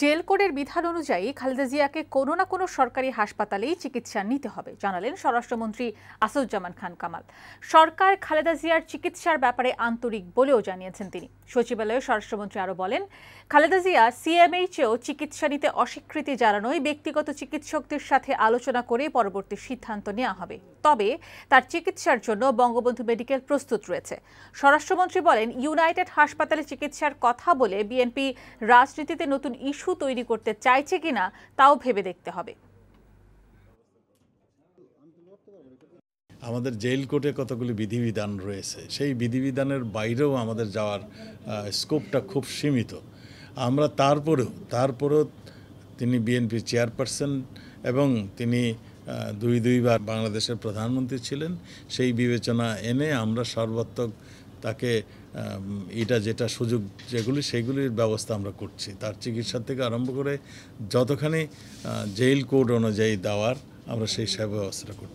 jail কোডের বিধান অনুযায়ী খালেদা জিয়াকে কোনো না কোনো সরকারি হাসপাতালেই চিকিৎসা নিতে হবে জানালেন স্বরাষ্ট্রমন্ত্রী আসুজ্জামান খান কামাল সরকার খালেদা জিয়ার চিকিৎসার ব্যাপারে আন্তরিক বলেও জানিয়েছেন তিনি সচিবালয়ে স্বরাষ্ট্রমন্ত্রী আরও বলেন খালেদা জিয়া সিএমএইচেও চিকিৎসা নিতে অস্বীকৃতি জানানোয় ব্যক্তিগত চিকিৎসকদের সাথে আলোচনা করে পরবর্তী সিদ্ধান্ত নেওয়া হবে তবে তার চিকিৎসার জন্য বঙ্গবন্ধু মেডিকেল প্রস্তুত রয়েছে স্বরাষ্ট্রমন্ত্রী বলেন ইউনাইটেড হাসপাতালে চিকিৎসার কথা বলে বিএনপি রাজনীতিতে নতুন ইস্যু ইস্যু তৈরি করতে চাইছে কিনা তাও ভেবে দেখতে হবে আমাদের জেল কোর্টে কতগুলি বিধিবিধান রয়েছে সেই বিধিবিধানের বাইরেও আমাদের যাওয়ার স্কোপটা খুব সীমিত আমরা তারপরেও তারপরেও তিনি বিএনপি চেয়ারপারসন এবং তিনি দুই দুইবার বাংলাদেশের প্রধানমন্ত্রী ছিলেন সেই বিবেচনা এনে আমরা সর্বাত্মক তাকে এটা যেটা সুযোগ যেগুলি সেগুলির ব্যবস্থা আমরা করছি তার চিকিৎসা থেকে আরম্ভ করে যতখানি জেল কোড অনুযায়ী দেওয়ার আমরা সেই সেবা ব্যবস্থাটা করছি